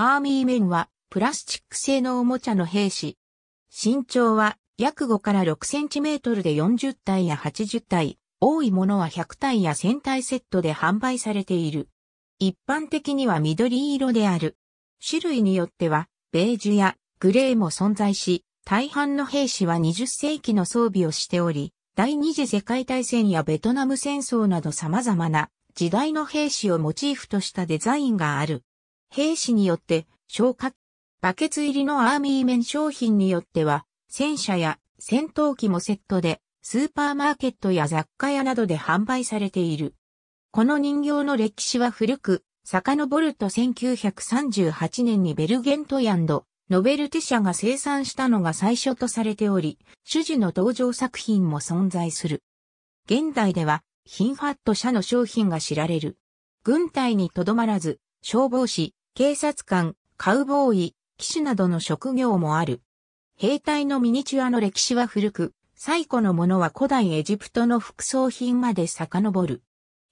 アーミーメンはプラスチック製のおもちゃの兵士。身長は約5から6センチメートルで40体や80体、多いものは100体や1000体セットで販売されている。一般的には緑色である。種類によっては、ベージュやグレーも存在し、大半の兵士は20世紀の装備をしており、第二次世界大戦やベトナム戦争など様々な時代の兵士をモチーフとしたデザインがある。兵士によって消火、バケツ入りのアーミー面商品によっては、戦車や戦闘機もセットで、スーパーマーケットや雑貨屋などで販売されている。この人形の歴史は古く、遡ると1938年にベルゲントヤンド、ノベルティ社が生産したのが最初とされており、主事の登場作品も存在する。現代では、ヒンファット社の商品が知られる。軍隊にとどまらず、消防士、警察官、カウボーイ、騎手などの職業もある。兵隊のミニチュアの歴史は古く、最古のものは古代エジプトの副葬品まで遡る。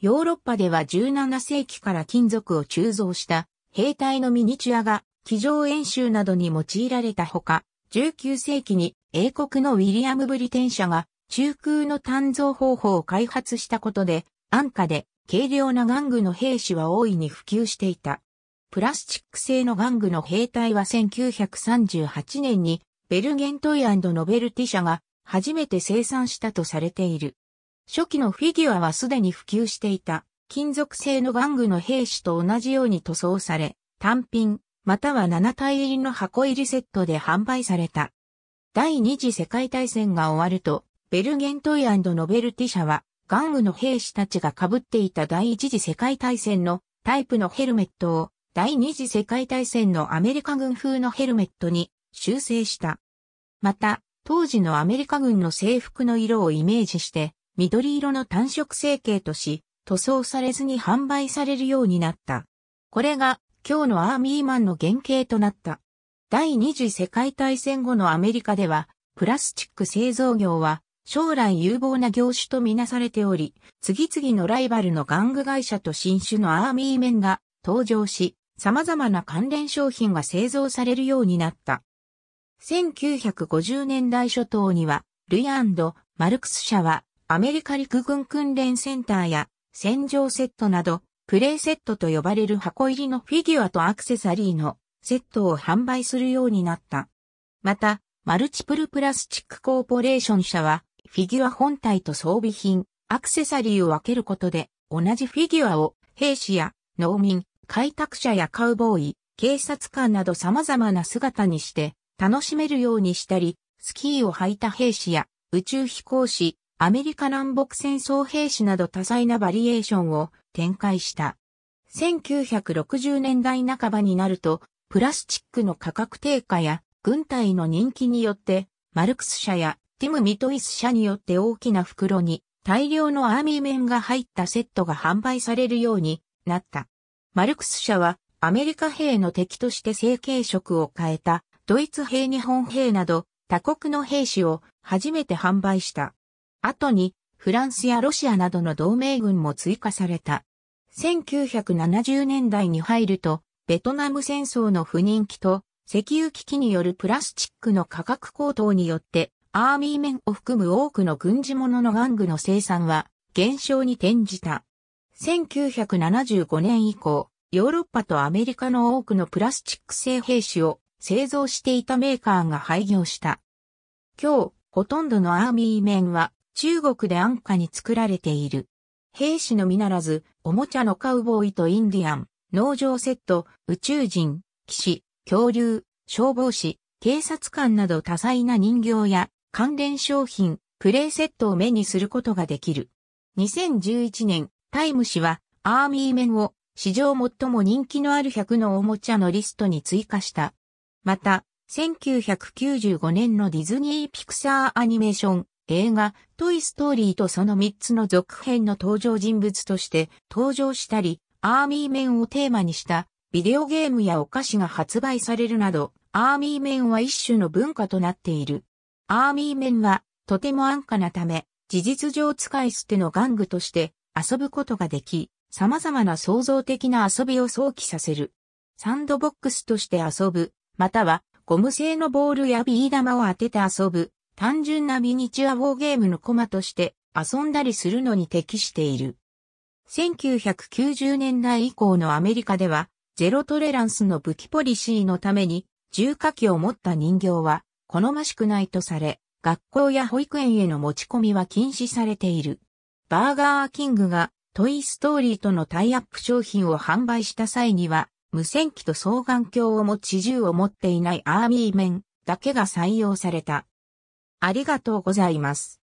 ヨーロッパでは17世紀から金属を鋳造した兵隊のミニチュアが机上演習などに用いられたほか、19世紀に英国のウィリアム・ブリテン社が中空の鍛造方法を開発したことで、安価で軽量な玩具の兵士は大いに普及していた。プラスチック製の玩具の兵隊は1938年にベルゲントイノベルティ社が初めて生産したとされている。初期のフィギュアはすでに普及していた金属製の玩具の兵士と同じように塗装され、単品、または7体入りの箱入りセットで販売された。第二次世界大戦が終わると、ベルゲントイノベルティ社は、玩具の兵士たちが被っていた第一次世界大戦のタイプのヘルメットを第二次世界大戦のアメリカ軍風のヘルメットに修正した。また、当時のアメリカ軍の制服の色をイメージして、緑色の単色成形とし、塗装されずに販売されるようになった。これが今日のアーミーマンの原型となった。第二次世界大戦後のアメリカでは、プラスチック製造業は将来有望な業種とみなされており、次々のライバルの玩具会社と新種のアーミー面が登場し、様々な関連商品が製造されるようになった。1950年代初頭には、ルイマルクス社は、アメリカ陸軍訓練センターや、戦場セットなど、プレイセットと呼ばれる箱入りのフィギュアとアクセサリーのセットを販売するようになった。また、マルチプルプラスチックコーポレーション社は、フィギュア本体と装備品、アクセサリーを分けることで、同じフィギュアを兵士や農民、開拓者やカウボーイ、警察官など様々な姿にして楽しめるようにしたり、スキーを履いた兵士や宇宙飛行士、アメリカ南北戦争兵士など多彩なバリエーションを展開した。1960年代半ばになると、プラスチックの価格低下や軍隊の人気によって、マルクス社やティム・ミトイス社によって大きな袋に大量のアーミー面が入ったセットが販売されるようになった。マルクス社はアメリカ兵の敵として成形色を変えたドイツ兵日本兵など他国の兵士を初めて販売した。後にフランスやロシアなどの同盟軍も追加された。1970年代に入ると、ベトナム戦争の不人気と、石油危機によるプラスチックの価格高騰によって、アーミー面を含む多くの軍事物の玩具の生産は減少に転じた。1975年以降、ヨーロッパとアメリカの多くのプラスチック製兵士を製造していたメーカーが廃業した。今日、ほとんどのアーミー面は中国で安価に作られている。兵士のみならず、おもちゃのカウボーイとインディアン、農場セット、宇宙人、騎士、恐竜、消防士、警察官など多彩な人形や関連商品、プレイセットを目にすることができる。2011年、タイム氏は、アーミーンを史上最も人気のある100のおもちゃのリストに追加した。また、1995年のディズニー・ピクサーアニメーション映画トイ・ストーリーとその3つの続編の登場人物として登場したり、アーミーンをテーマにしたビデオゲームやお菓子が発売されるなど、アーミーンは一種の文化となっている。アーミーンはとても安価なため、事実上使い捨ての玩具として遊ぶことができ、様々な創造的な遊びを想起させる。サンドボックスとして遊ぶ、またはゴム製のボールやビー玉を当てて遊ぶ、単純なミニチュアウォーゲームのコマとして遊んだりするのに適している。1990年代以降のアメリカでは、ゼロトレランスの武器ポリシーのために、重火器を持った人形は好ましくないとされ、学校や保育園への持ち込みは禁止されている。バーガーキングがトイストーリーとのタイアップ商品を販売した際には、無線機と双眼鏡を持ち銃を持っていないアーミー面だけが採用された。ありがとうございます。